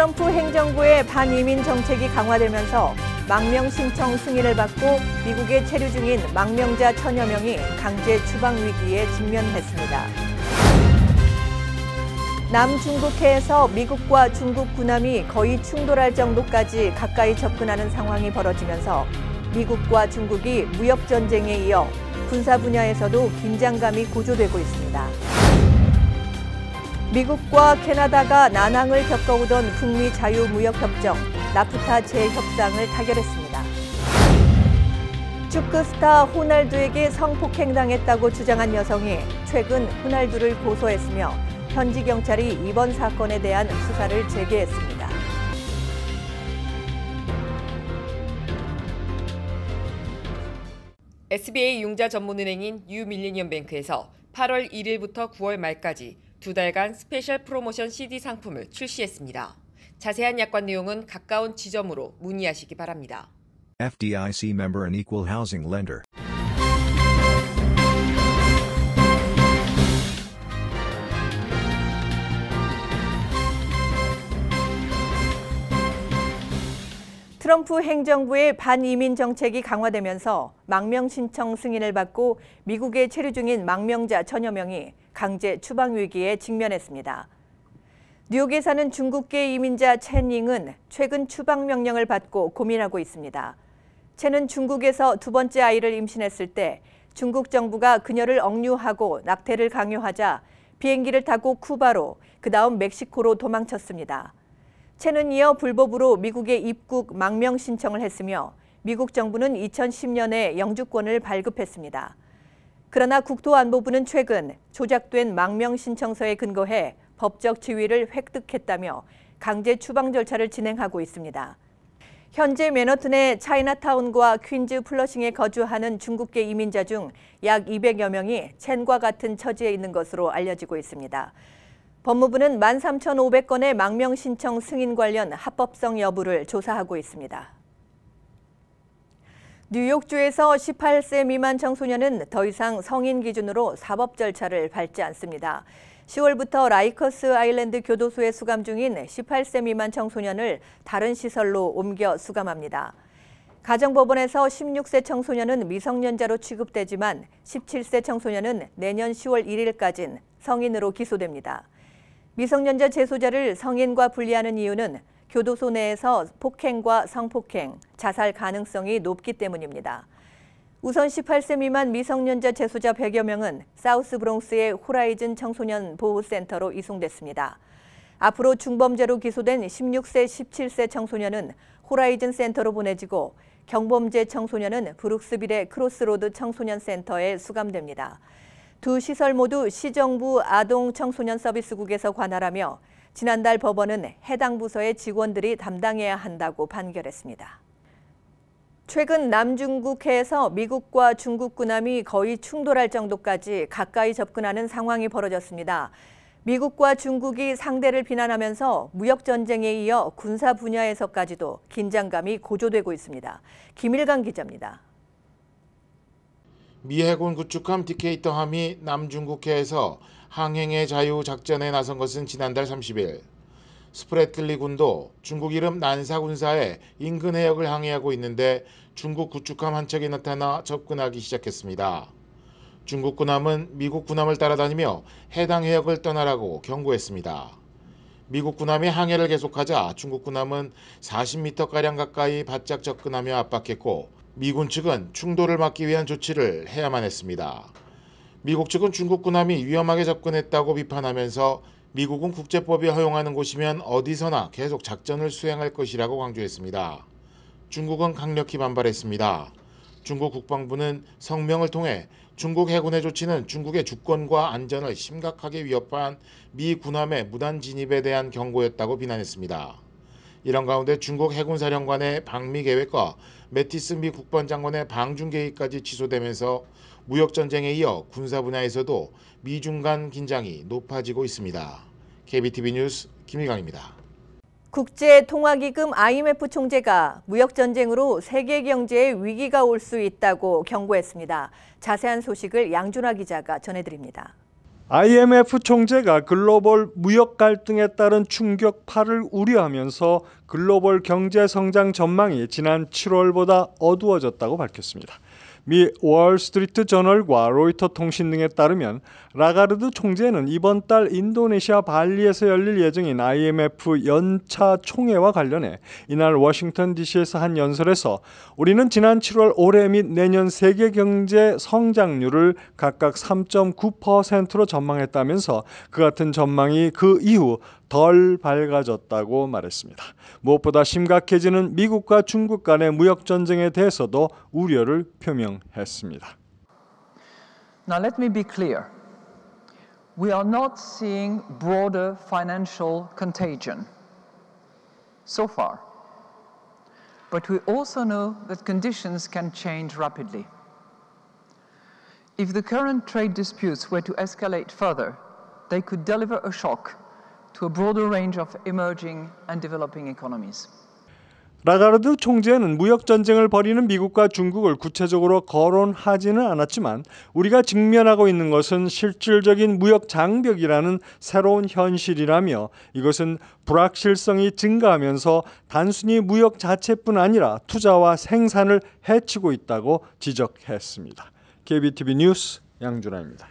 트럼프 행정부의 반이민 정책이 강화되면서 망명 신청 승인을 받고 미국에 체류 중인 망명자 천여 명이 강제 추방 위기에 직면했습니다. 남중국해에서 미국과 중국 군함이 거의 충돌할 정도까지 가까이 접근하는 상황이 벌어지면서 미국과 중국이 무역 전쟁에 이어 군사 분야에서도 긴장감이 고조되고 있습니다. 미국과 캐나다가 난항을 겪어오던 북미 자유무역협정 나프타 재협상을 타결했습니다. 축구 스타 호날두에게 성폭행당했다고 주장한 여성이 최근 호날두를 고소했으며 현지 경찰이 이번 사건에 대한 수사를 재개했습니다. SBA 융자 전문은행인 뉴밀리니엄뱅크에서 8월 1일부터 9월 말까지 두 달간 스페셜 프로모션 CD 상품을 출시했습니다. 자세한 약관 내용은 가까운 지점으로 문의하시기 바랍니다. FDIC member and equal housing lender. 트럼프 행정부의 반이민 정책이 강화되면서 망명 신청 승인을 받고 미국에 체류 중인 망명자 천여 명이 강제 추방 위기에 직면했습니다. 뉴욕에 사는 중국계 이민자 첸닝은 최근 추방 명령을 받고 고민하고 있습니다. 첸은 중국에서 두 번째 아이를 임신했을 때 중국 정부가 그녀를 억류하고 낙태를 강요하자 비행기를 타고 쿠바로 그 다음 멕시코로 도망쳤습니다. 첸은 이어 불법으로 미국에 입국 망명 신청을 했으며 미국 정부는 2010년에 영주권을 발급했습니다. 그러나 국토안보부는 최근 조작된 망명 신청서에 근거해 법적 지위를 획득했다며 강제 추방 절차를 진행하고 있습니다. 현재 맨허튼의 차이나타운과 퀸즈 플러싱에 거주하는 중국계 이민자 중 약 200여 명이 첸과 같은 처지에 있는 것으로 알려지고 있습니다. 법무부는 13,500건의 망명 신청 승인 관련 합법성 여부를 조사하고 있습니다. 뉴욕주에서 18세 미만 청소년은 더 이상 성인 기준으로 사법 절차를 밟지 않습니다. 10월부터 라이커스 아일랜드 교도소에 수감 중인 18세 미만 청소년을 다른 시설로 옮겨 수감합니다. 가정법원에서 16세 청소년은 미성년자로 취급되지만 17세 청소년은 내년 10월 1일까진 성인으로 기소됩니다. 미성년자 재소자를 성인과 분리하는 이유는 교도소 내에서 폭행과 성폭행, 자살 가능성이 높기 때문입니다. 우선 18세 미만 미성년자 재소자 100여 명은 사우스 브롱스의 호라이즌 청소년 보호센터로 이송됐습니다. 앞으로 중범죄로 기소된 16세, 17세 청소년은 호라이즌 센터로 보내지고 경범죄 청소년은 브룩스빌의 크로스로드 청소년 센터에 수감됩니다. 두 시설 모두 시정부 아동 청소년 서비스국에서 관할하며 지난달 법원은 해당 부서의 직원들이 담당해야 한다고 판결했습니다. 최근 남중국해에서 미국과 중국 군함이 거의 충돌할 정도까지 가까이 접근하는 상황이 벌어졌습니다. 미국과 중국이 상대를 비난하면서 무역전쟁에 이어 군사 분야에서까지도 긴장감이 고조되고 있습니다. 김일강 기자입니다. 미 해군 구축함 디케이터함이 남중국해에서 항행의 자유 작전에 나선 것은 지난달 30일 스프레틀리 군도 중국 이름 난사 군사의 인근 해역을 항해하고 있는데 중국 구축함 한 척이 나타나 접근하기 시작했습니다. 중국 군함은 미국 군함을 따라다니며 해당 해역을 떠나라고 경고했습니다. 미국 군함이 항해를 계속하자 중국 군함은 40m가량 가까이 바짝 접근하며 압박했고 미군 측은 충돌을 막기 위한 조치를 해야만 했습니다. 미국 측은 중국 군함이 위험하게 접근했다고 비판하면서 미국은 국제법이 허용하는 곳이면 어디서나 계속 작전을 수행할 것이라고 강조했습니다. 중국은 강력히 반발했습니다. 중국 국방부는 성명을 통해 중국 해군의 조치는 중국의 주권과 안전을 심각하게 위협한 미 군함의 무단 진입에 대한 경고였다고 비난했습니다. 이런 가운데 중국 해군 사령관의 방미 계획과 매티스미 국방장관의 방중 계획까지 취소되면서 무역 전쟁에 이어 군사 분야에서도 미중 간 긴장이 높아지고 있습니다. KBTV 뉴스 김희강입니다. 국제통화기금 IMF 총재가 무역전쟁으로 세계 경제에 위기가 올 수 있다고 경고했습니다. 자세한 소식을 양준화 기자가 전해드립니다. IMF 총재가 글로벌 무역 갈등에 따른 충격파를 우려하면서 글로벌 경제 성장 전망이 지난 7월보다 어두워졌다고 밝혔습니다. 미 월스트리트 저널과 로이터 통신 등에 따르면 라가르드 총재는 이번 달 인도네시아 발리에서 열릴 예정인 IMF 연차 총회와 관련해 이날 워싱턴 DC에서 한 연설에서 우리는 지난 7월 올해 및 내년 세계 경제 성장률을 각각 3.9%로 전망했다면서 그 같은 전망이 그 이후 덜 밝아졌다고 말했습니다. 무엇보다 심각해지는 미국과 중국 간의 무역 전쟁에 대해서도 우려를 표명했습니다. Now let me be clear. We are not seeing broader financial contagion so far. But we also know that conditions can change rapidly. If the current trade disputes were to escalate further, they could deliver a shock to a broader range of emerging and developing economies. 라가르드 총재는 무역 전쟁을 벌이는 미국과 중국을 구체적으로 거론하지는 않았지만 우리가 직면하고 있는 것은 실질적인 무역 장벽이라는 새로운 현실이라며 이것은 불확실성이 증가하면서 단순히 무역 자체뿐 아니라 투자와 생산을 해치고 있다고 지적했습니다. KBTV 뉴스 양준아입니다.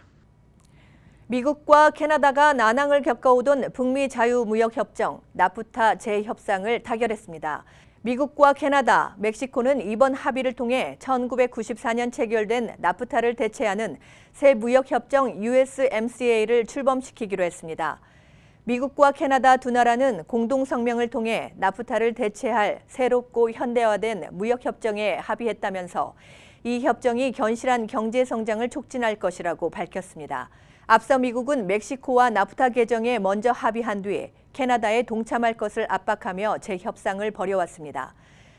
미국과 캐나다가 난항을 겪어오던 북미 자유무역협정 나프타 재협상을 타결했습니다. 미국과 캐나다, 멕시코는 이번 합의를 통해 1994년 체결된 나프타를 대체하는 새 무역협정 USMCA를 출범시키기로 했습니다. 미국과 캐나다 두 나라는 공동성명을 통해 나프타를 대체할 새롭고 현대화된 무역협정에 합의했다면서 이 협정이 견실한 경제 성장을 촉진할 것이라고 밝혔습니다. 앞서 미국은 멕시코와 나프타 개정에 먼저 합의한 뒤 캐나다에 동참할 것을 압박하며 재협상을 벌여왔습니다.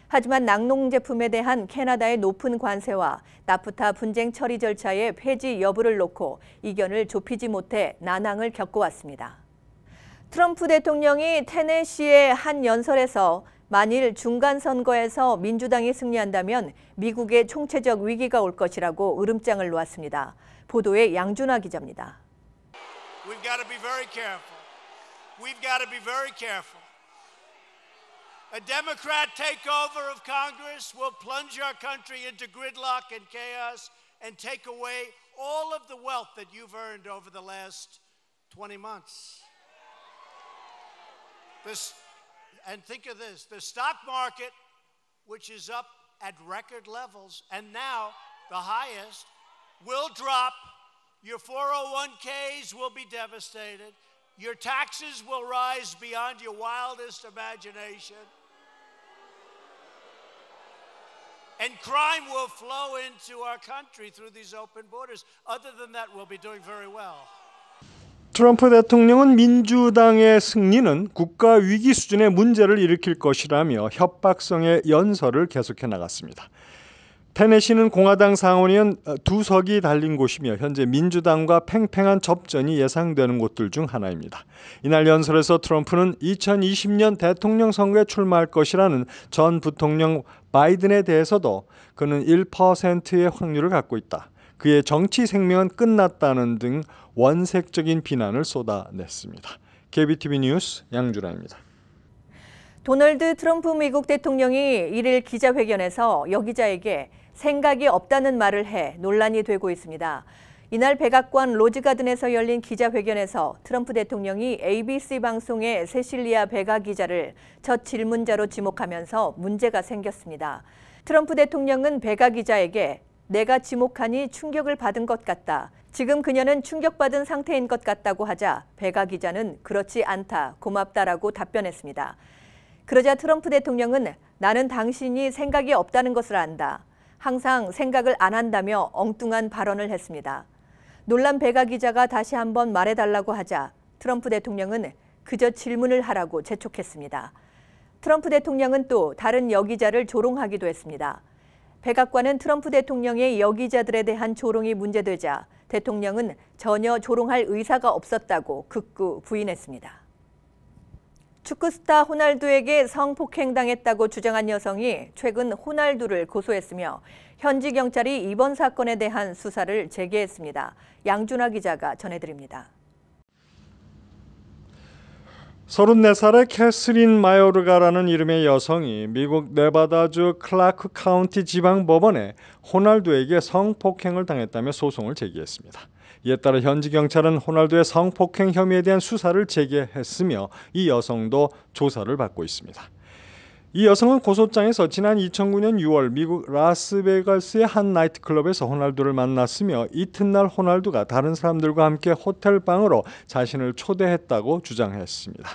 하지만 낙농 제품에 대한 캐나다의 높은 관세와 나프타 분쟁 처리 절차의 폐지 여부를 놓고 이견을 좁히지 못해 난항을 겪어왔습니다. 트럼프 대통령이 테네시의 한 연설에서 만일 중간 선거에서 민주당이 승리한다면 미국의 총체적 위기가 올 것이라고 으름장을 놓았습니다. 보도에 양준아 기자입니다. We've got to be very careful. We've got to be very careful. A Democrat takeover of Congress will plunge our country into gridlock and chaos and take away all of the wealth that you've earned over the last 20 months. This, and think of this the stock market, which is up at record levels and now the highest, will drop Your 401ks will be devastated. Your taxes will rise beyond your wildest imagination. And crime will flow into our country through these open borders. Other than that, we'll be doing very well. 트럼프 대통령은 민주당의 승리는 국가 위기 수준의 문제를 일으킬 것이라며 협박성의 연설을 계속해 나갔습니다. 테네시는 공화당 상원의원 어, 두 석이 달린 곳이며 현재 민주당과 팽팽한 접전이 예상되는 곳들 중 하나입니다. 이날 연설에서 트럼프는 2020년 대통령 선거에 출마할 것이라는 전 부통령 바이든에 대해서도 그는 1%의 확률을 갖고 있다. 그의 정치 생명은 끝났다는 등 원색적인 비난을 쏟아냈습니다. KBTV 뉴스 양준아입니다. 도널드 트럼프 미국 대통령이 1일 기자회견에서 여기자에게 생각이 없다는 말을 해 논란이 되고 있습니다. 이날 백악관 로즈가든에서 열린 기자회견에서 트럼프 대통령이 ABC 방송의 세실리아 베가 기자를 첫 질문자로 지목하면서 문제가 생겼습니다. 트럼프 대통령은 베가 기자에게 내가 지목하니 충격을 받은 것 같다. 지금 그녀는 충격받은 상태인 것 같다고 하자 베가 기자는 그렇지 않다, 고맙다라고 답변했습니다. 그러자 트럼프 대통령은 나는 당신이 생각이 없다는 것을 안다. 항상 생각을 안 한다며 엉뚱한 발언을 했습니다. 논란 배가 기자가 다시 한번 말해달라고 하자 트럼프 대통령은 그저 질문을 하라고 재촉했습니다. 트럼프 대통령은 또 다른 여기자를 조롱하기도 했습니다. 백악관은 트럼프 대통령의 여기자들에 대한 조롱이 문제되자 대통령은 전혀 조롱할 의사가 없었다고 극구 부인했습니다. 축구스타 호날두에게 성폭행당했다고 주장한 여성이 최근 호날두를 고소했으며 현지 경찰이 이번 사건에 대한 수사를 재개했습니다. 양준하 기자가 전해드립니다. 34살의 캐스린 마요르가라는 이름의 여성이 미국 네바다주 클라크 카운티 지방법원에 호날두에게 성폭행을 당했다며 소송을 제기했습니다. 이에 따라 현지 경찰은 호날두의 성폭행 혐의에 대한 수사를 재개했으며 이 여성도 조사를 받고 있습니다. 이 여성은 고소장에서 지난 2009년 6월 미국 라스베가스의 한 나이트클럽에서 호날두를 만났으며 이튿날 호날두가 다른 사람들과 함께 호텔 방으로 자신을 초대했다고 주장했습니다.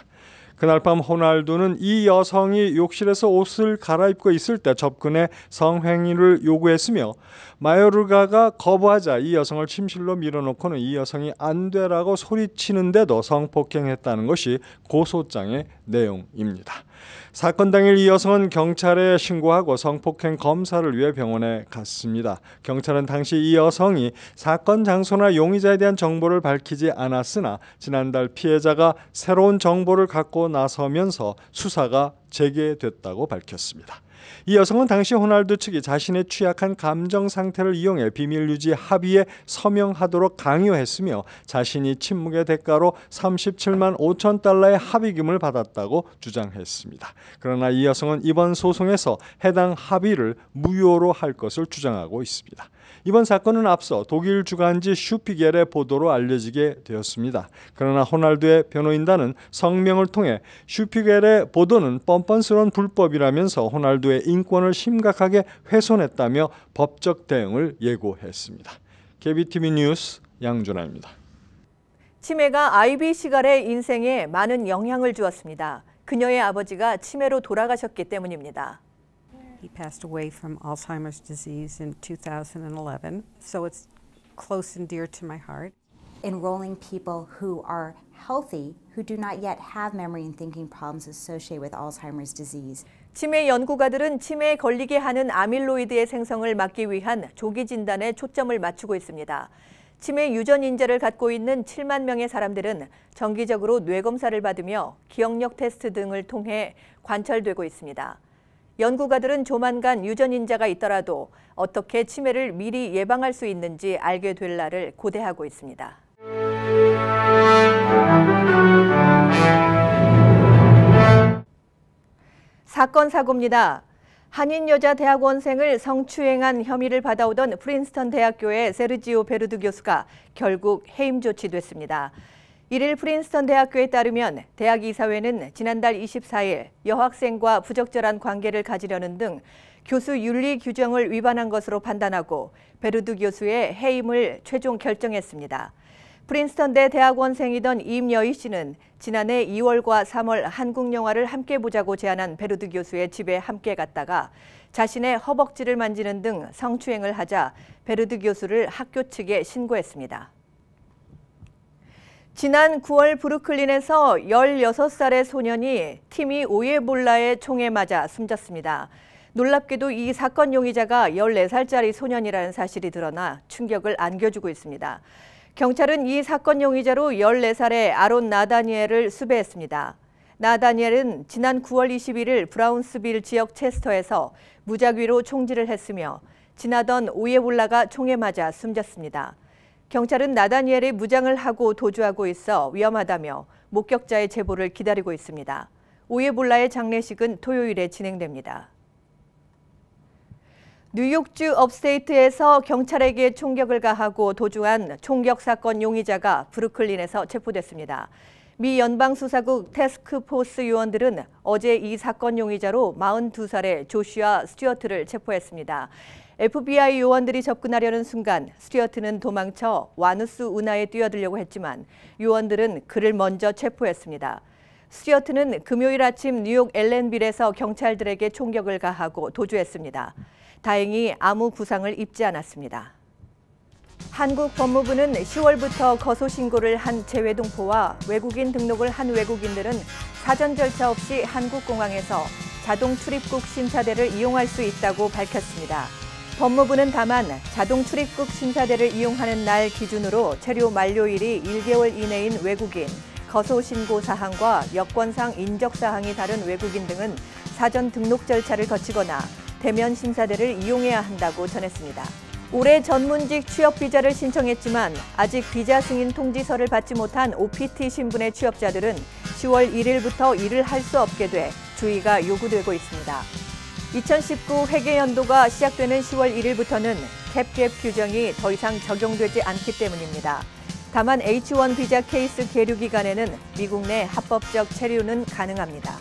그날 밤 호날두는 이 여성이 욕실에서 옷을 갈아입고 있을 때 접근해 성행위를 요구했으며 마요르가가 거부하자 이 여성을 침실로 밀어놓고는 이 여성이 안 되라고 소리치는데도 성폭행했다는 것이 고소장의 내용입니다. 사건 당일 이 여성은 경찰에 신고하고 성폭행 검사를 위해 병원에 갔습니다. 경찰은 당시 이 여성이 사건 장소나 용의자에 대한 정보를 밝히지 않았으나 지난달 피해자가 새로운 정보를 갖고 나서면서 수사가 재개됐다고 밝혔습니다. 이 여성은 당시 호날두 측이 자신의 취약한 감정 상태를 이용해 비밀 유지 합의에 서명하도록 강요했으며 자신이 침묵의 대가로 37만 5천 달러의 합의금을 받았다고 주장했습니다. 그러나 이 여성은 이번 소송에서 해당 합의를 무효로 할 것을 주장하고 있습니다. 이번 사건은 앞서 독일 주간지 슈피겔의 보도로 알려지게 되었습니다. 그러나 호날두의 변호인단은 성명을 통해 슈피겔의 보도는 뻔뻔스러운 불법이라면서 호날두의 인권을 심각하게 훼손했다며 법적 대응을 예고했습니다. KBTV 뉴스 양준아입니다. 치매가 아이비 시갈의 인생에 많은 영향을 주었습니다. 그녀의 아버지가 치매로 돌아가셨기 때문입니다. He passed away from Alzheimer's disease in 2011, so it's close and dear to my heart. Enrolling people who are healthy, who do not yet have memory and thinking problems associated with Alzheimer's disease. 치매 연구가들은 치매에 걸리게 하는 아밀로이드의 생성을 막기 위한 조기 진단에 초점을 맞추고 있습니다. 치매 유전 인재를 갖고 있는 7만 명의 사람들은 정기적으로 뇌 검사를 받으며 기억력 테스트 등을 통해 관찰되고 있습니다. 연구가들은 조만간 유전인자가 있더라도 어떻게 치매를 미리 예방할 수 있는지 알게 될 날을 고대하고 있습니다. 사건 사고입니다. 한인여자대학원생을 성추행한 혐의를 받아오던 프린스턴 대학교의 세르지오 베르드 교수가 결국 해임 조치됐습니다. 1일 프린스턴 대학교에 따르면 대학 이사회는 지난달 24일 여학생과 부적절한 관계를 가지려는 등 교수 윤리 규정을 위반한 것으로 판단하고 베르두 교수의 해임을 최종 결정했습니다. 프린스턴대 대학원생이던 임여희 씨는 지난해 2월과 3월 한국 영화를 함께 보자고 제안한 베르드 교수의 집에 함께 갔다가 자신의 허벅지를 만지는 등 성추행을 하자 베르드 교수를 학교 측에 신고했습니다. 지난 9월 브루클린에서 16살의 소년이 팀이 오예볼라의 총에 맞아 숨졌습니다. 놀랍게도 이 사건 용의자가 14살짜리 소년이라는 사실이 드러나 충격을 안겨주고 있습니다. 경찰은 이 사건 용의자로 14살의 아론 나다니엘을 수배했습니다. 나다니엘은 지난 9월 21일 브라운스빌 지역 체스터에서 무작위로 총질을 했으며 지나던 오예볼라가 총에 맞아 숨졌습니다. 경찰은 나다니엘의 무장을 하고 도주하고 있어 위험하다며 목격자의 제보를 기다리고 있습니다. 오예볼라의 장례식은 토요일에 진행됩니다. 뉴욕주 업스테이트에서 경찰에게 총격을 가하고 도주한 총격 사건 용의자가 브루클린에서 체포됐습니다. 미 연방수사국 테스크포스 요원들은 어제 이 사건 용의자로 42살의 조슈아 스튜어트를 체포했습니다. FBI 요원들이 접근하려는 순간 스튜어트는 도망쳐 와누스 운하에 뛰어들려고 했지만 요원들은 그를 먼저 체포했습니다. 스튜어트는 금요일 아침 뉴욕 엘렌빌에서 경찰들에게 총격을 가하고 도주했습니다. 다행히 아무 부상을 입지 않았습니다. 한국 법무부는 10월부터 거소신고를 한 재외동포와 외국인 등록을 한 외국인들은 사전 절차 없이 한국공항에서 자동 출입국 심사대를 이용할 수 있다고 밝혔습니다. 법무부는 다만 자동 출입국 심사대를 이용하는 날 기준으로 체류 만료일이 1개월 이내인 외국인, 거소 신고 사항과 여권상 인적 사항이 다른 외국인 등은 사전 등록 절차를 거치거나 대면 심사대를 이용해야 한다고 전했습니다. 올해 전문직 취업 비자를 신청했지만 아직 비자 승인 통지서를 받지 못한 OPT 신분의 취업자들은 10월 1일부터 일을 할 수 없게 돼 주의가 요구되고 있습니다. 2019 회계연도가 시작되는 10월 1일부터는 캡갭 규정이 더 이상 적용되지 않기 때문입니다. 다만 H1 비자 케이스 계류 기간에는 미국 내 합법적 체류는 가능합니다.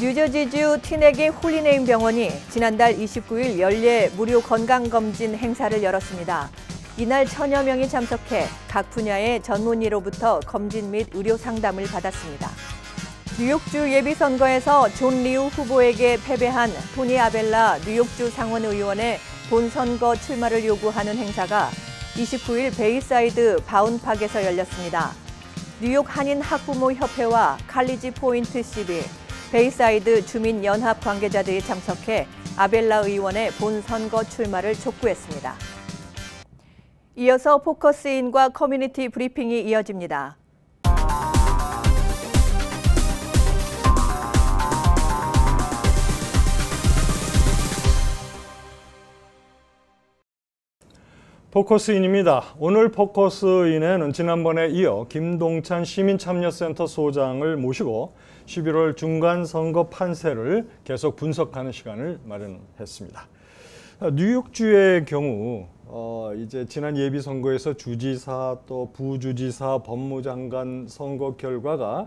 뉴저지주 티넥의 홀리네임 병원이 지난달 29일 연례 무료 건강검진 행사를 열었습니다. 이날 천여 명이 참석해 각 분야의 전문의로부터 검진 및 의료 상담을 받았습니다. 뉴욕주 예비선거에서 존 리우 후보에게 패배한 토니 아벨라 뉴욕주 상원 의원의 본선거 출마를 요구하는 행사가 29일 베이사이드 바운팍에서 열렸습니다. 뉴욕 한인 학부모 협회와 칼리지 포인트 시비, 베이사이드 주민 연합 관계자들이 참석해 아벨라 의원의 본선거 출마를 촉구했습니다. 이어서 포커스인과 커뮤니티 브리핑이 이어집니다. 포커스인입니다. 오늘 포커스인에는 지난번에 이어 김동찬 시민참여센터 소장을 모시고 11월 중간선거 판세를 계속 분석하는 시간을 마련했습니다. 아, 뉴욕주의 경우 어, 이제 지난 예비선거에서 주지사 또 부주지사 법무장관 선거 결과가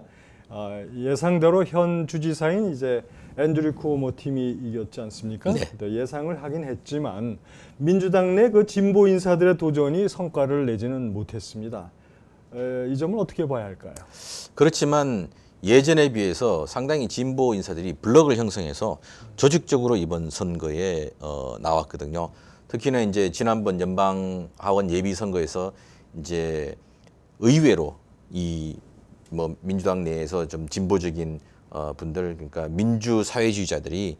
어, 예상대로 현 주지사인 이제 앤드류 쿠오모 팀이 이겼지 않습니까? 네. 네. 예상을 하긴 했지만 민주당 내 그 진보 인사들의 도전이 성과를 내지는 못했습니다. 에, 이 점을 어떻게 봐야 할까요? 그렇지만 예전에 비해서 상당히 진보 인사들이 블록을 형성해서 조직적으로 이번 선거에 어, 나왔거든요. 특히나 이제 지난번 연방 하원 예비 선거에서 이제 의외로 이 뭐 민주당 내에서 좀 진보적인 어, 분들 그러니까 민주 사회주의자들이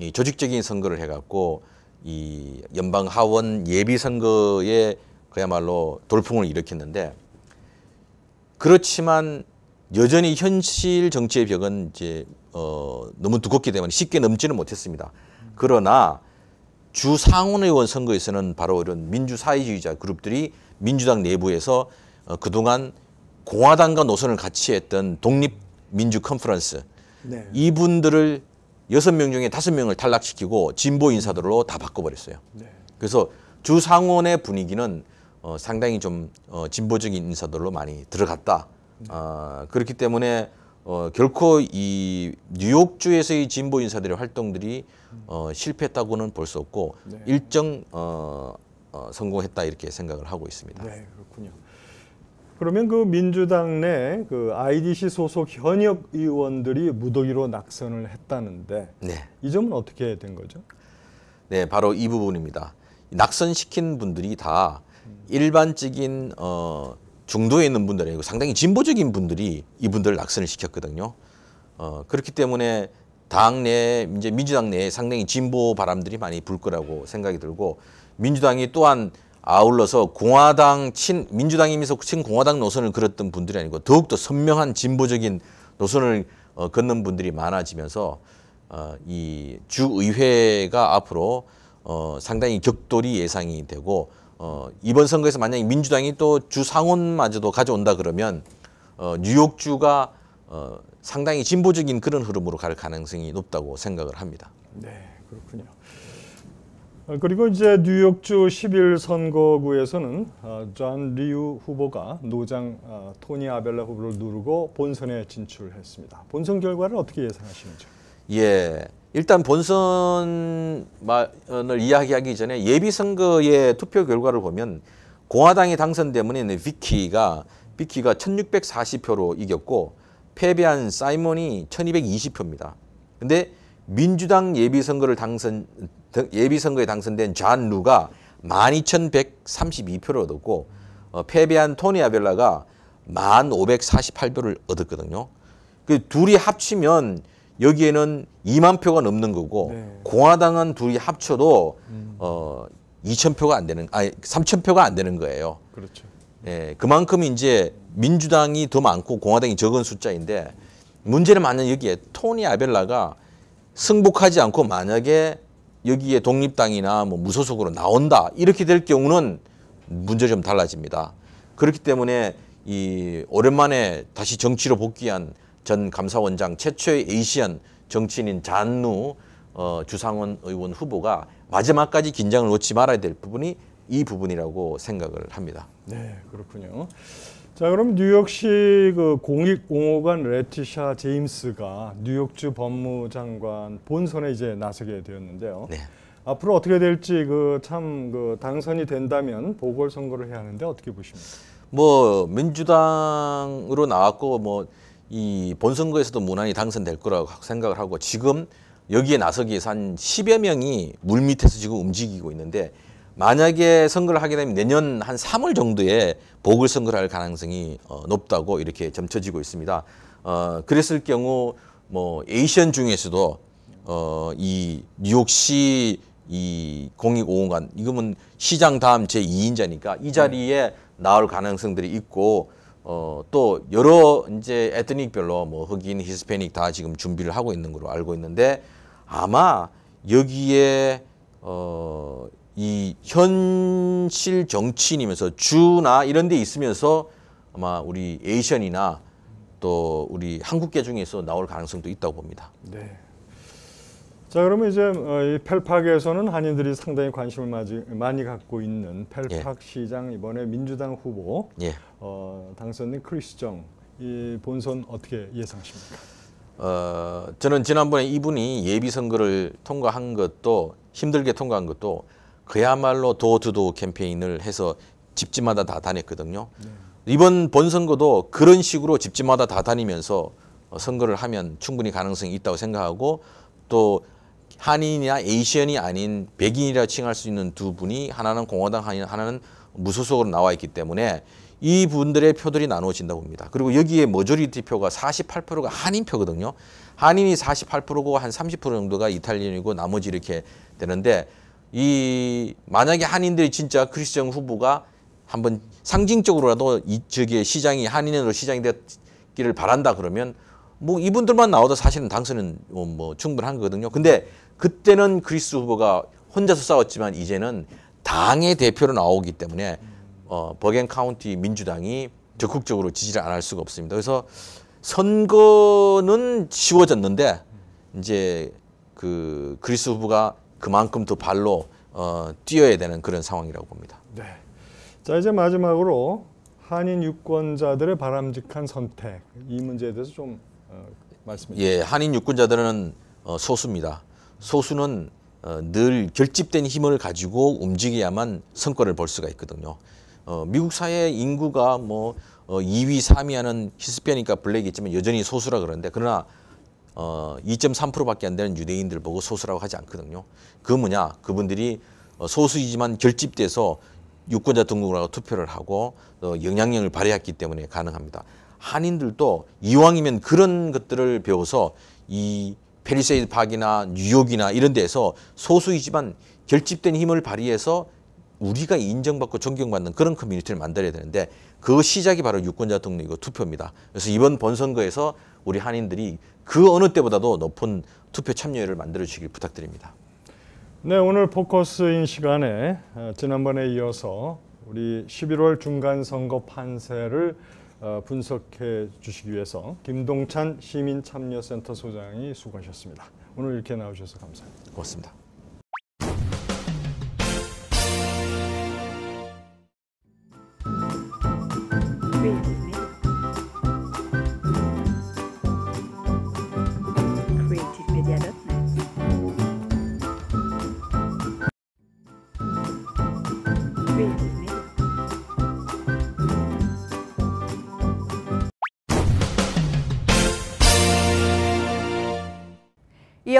이 조직적인 선거를 해갖고 이 연방 하원 예비 선거에 그야말로 돌풍을 일으켰는데 그렇지만 여전히 현실 정치의 벽은 이제 어, 너무 두껍기 때문에 쉽게 넘지는 못했습니다. 그러나 주 상원 의원 선거에서는 바로 이런 민주 사회주의자 그룹들이 민주당 내부에서 어, 그동안 공화당과 노선을 같이 했던 독립 민주 컨퍼런스 네. 이분들을 여섯 명 중에 다섯 명을 탈락시키고 진보 인사들로 다 바꿔버렸어요. 네. 그래서 주 상원의 분위기는 어, 상당히 좀 어, 진보적인 인사들로 많이 들어갔다. 네. 어, 그렇기 때문에 어, 결코 이 뉴욕주에서의 진보 인사들의 활동들이 어, 실패했다고는 볼 수 없고 네. 일정 어, 어, 성공했다 이렇게 생각을 하고 있습니다. 네, 그렇군요. 그러면 그 민주당 내그 IDC 소속 현역 의원들이 무더기로 낙선을 했다는데 네. 이 점은 어떻게 된 거죠? 네, 바로 이 부분입니다. 낙선시킨 분들이 다 일반적인 어, 중도에 있는 분들이 아니고 상당히 진보적인 분들이 이분들을 낙선을 시켰거든요. 어, 그렇기 때문에 당내 이제 민주당 내에 상당히 진보 바람들이 많이 불 거라고 생각이 들고 민주당이 또한 아울러서 공화당 친 민주당이면서 친공화당 노선을 그렸던 분들이 아니고 더욱더 선명한 진보적인 노선을 어, 걷는 분들이 많아지면서 어, 이 주의회가 앞으로 어, 상당히 격돌이 예상이 되고 어, 이번 선거에서 만약에 민주당이 또 주상원마저도 가져온다 그러면 어, 뉴욕주가 어, 상당히 진보적인 그런 흐름으로 갈 가능성이 높다고 생각을 합니다. 네, 그렇군요. 어, 그리고 이제 뉴욕주 1일선거구에서는존 어, 리우 후보가 노장 어, 토니 아벨라 후보를 누르고 본선에 진출했습니다. 본선 결과를 어떻게 예상하시는지요? 예, 일단 본선을 이야기하기 전에 예비선거의 투표 결과를 보면 공화당이 당선되면 비키가 비키가 1640표로 이겼고 패배한 사이먼이 1220표입니다. 근데 민주당 예비선거를 당선 예비선거에 당선된 잔 루가 12,132표를 얻었고 어, 패배한 토니 아벨라가 1,548표를 얻었거든요. 그 둘이 합치면 여기에는 2만 표가 넘는 거고 네. 공화당은 둘이 합쳐도 음. 어2 0 표가 안 되는 아니 3 0 표가 안 되는 거예요. 그렇죠. 예, 그만큼 이제 민주당이 더 많고 공화당이 적은 숫자인데 문제는 만약 여기에 토니 아벨라가 승복하지 않고 만약에 여기에 독립당이나 뭐 무소속으로 나온다 이렇게 될 경우는 문제 좀 달라집니다. 그렇기 때문에 이 오랜만에 다시 정치로 복귀한 전 감사원장 최초의 에이시안 정치인인 잔누 어, 주상원 의원 후보가 마지막까지 긴장을 놓지 말아야 될 부분이 이 부분이라고 생각을 합니다. 네, 그렇군요. 자, 그럼 뉴욕시 그 공익공호관 레티샤 제임스가 뉴욕주 법무장관 본선에 이제 나서게 되었는데요. 네. 앞으로 어떻게 될지 그 참그 그 당선이 된다면 보궐 선거를 해야 하는데 어떻게 보십니까? 뭐 민주당으로 나왔고 뭐 이 본선거에서도 무난히 당선될 거라고 생각을 하고 지금 여기에 나서기 위한 10여 명이 물밑에서 지금 움직이고 있는데 만약에 선거를 하게 되면 내년 한 3월 정도에 보궐선거를 할 가능성이 어, 높다고 이렇게 점쳐지고 있습니다. 어, 그랬을 경우 뭐 에이션 중에서도 어, 이 뉴욕시 이 공익오공관 이거는 시장 다음 제2인자니까 이 자리에 나올 가능성들이 있고 어, 또 여러 이제 에트닉별로 뭐 흑인, 히스패닉 다 지금 준비를 하고 있는 걸로 알고 있는데 아마 여기에 어, 이 현실 정치인이면서 주나 이런 데 있으면서 아마 우리 에이션이나 또 우리 한국계 중에서 나올 가능성도 있다고 봅니다. 네. 자 그러면 이제 어, 이 펠팍에서는 한인들이 상당히 관심을 많이 갖고 있는 펠팍 예. 시장 이번에 민주당 후보 예. 어, 당선인 크리스정 이 본선 어떻게 예상하십니까? 어, 저는 지난번에 이분이 예비 선거를 통과한 것도 힘들게 통과한 것도 그야말로 도어투도 캠페인을 해서 집집마다 다 다녔거든요. 네. 이번 본선거도 그런 식으로 집집마다 다 다니면서 어, 선거를 하면 충분히 가능성이 있다고 생각하고 또 한인이나 에이션이 아닌 백인이라 칭할 수 있는 두 분이 하나는 공화당 한인 하나는 무소속으로 나와 있기 때문에 이 분들의 표들이 나누어진다고 봅니다. 그리고 여기에 머저리티 표가 48%가 한인 표거든요. 한인이 48%고 한 30% 정도가 이탈리안이고 나머지 이렇게 되는데 이 만약에 한인들이 진짜 크리스천 후보가 한번 상징적으로라도 이 저기에 시장이 한인으로 시장이 되기를 바란다 그러면 뭐 이분들만 나와도 사실은 당선은 뭐, 뭐, 충분한 거거든요. 근데 그때는 크리스 후보가 혼자서 싸웠지만 이제는 당의 대표로 나오기 때문에 어, 버겐 카운티 민주당이 적극적으로 지지를 안 할 수가 없습니다. 그래서 선거는 쉬워졌는데 이제 그 그리스 후보가 그만큼 더 발로 어, 뛰어야 되는 그런 상황이라고 봅니다. 네. 자 이제 마지막으로 한인 유권자들의 바람직한 선택 이 문제에 대해서 좀 어, 말씀해 주세요. 예, 한인 유권자들은 어, 소수입니다. 소수는 어, 늘 결집된 힘을 가지고 움직여야만 성과를 볼 수가 있거든요. 어, 미국 사회 인구가 뭐 어, 2위, 3위 하는 히스패니까 블랙이 있지만 여전히 소수라 그러는데 그러나 어, 2.3%밖에 안 되는 유대인들 보고 소수라고 하지 않거든요. 그 뭐냐? 그분들이 어, 소수이지만 결집돼서 유권자 등록을 하고 투표를 하고 어, 영향력을 발휘했기 때문에 가능합니다. 한인들도 이왕이면 그런 것들을 배워서 이 페리세이드 파악이나 뉴욕이나 이런 데에서 소수이지만 결집된 힘을 발휘해서 우리가 인정받고 존경받는 그런 커뮤니티를 만들어야 되는데 그 시작이 바로 유권자 등록이고 투표입니다. 그래서 이번 본선거에서 우리 한인들이 그 어느 때보다도 높은 투표 참여율을 만들어 주시길 부탁드립니다. 네, 오늘 포커스인 시간에 어, 지난번에 이어서 우리 11월 중간 선거 판세를 어, 분석해 주시기 위해서 김동찬 시민참여센터 소장이 수고하셨습니다. 오늘 이렇게 나오셔서 감사합니다. 고맙습니다.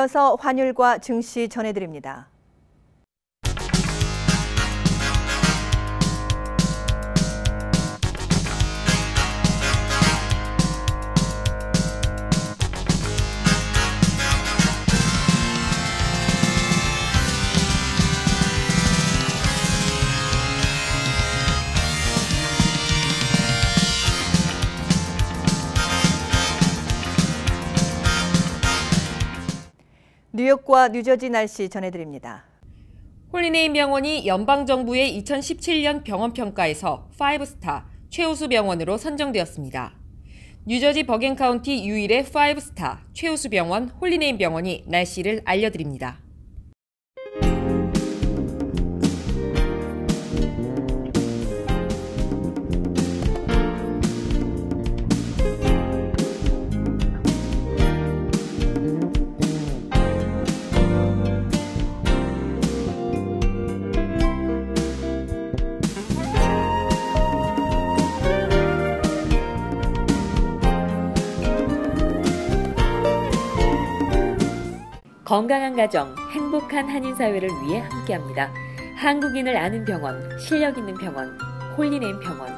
이어서 환율과 증시 전해드립니다. 뉴욕과 뉴저지 날씨 전해드립니다. 홀리네임 병원이 연방정부의 2017년 병원평가에서 5스타 최우수 병원으로 선정되었습니다. 뉴저지 버겐카운티 유일의 5스타 최우수 병원 홀리네임 병원이 날씨를 알려드립니다. 건강한 가정, 행복한 한인사회를 위해 함께합니다. 한국인을 아는 병원, 실력 있는 병원, 홀리네임 병원.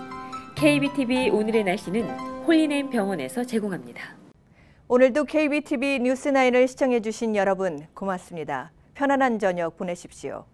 KBTV 오늘의 날씨는 홀리네임 병원에서 제공합니다. 오늘도 KBTV 뉴스나을 시청해주신 여러분 고맙습니다. 편안한 저녁 보내십시오.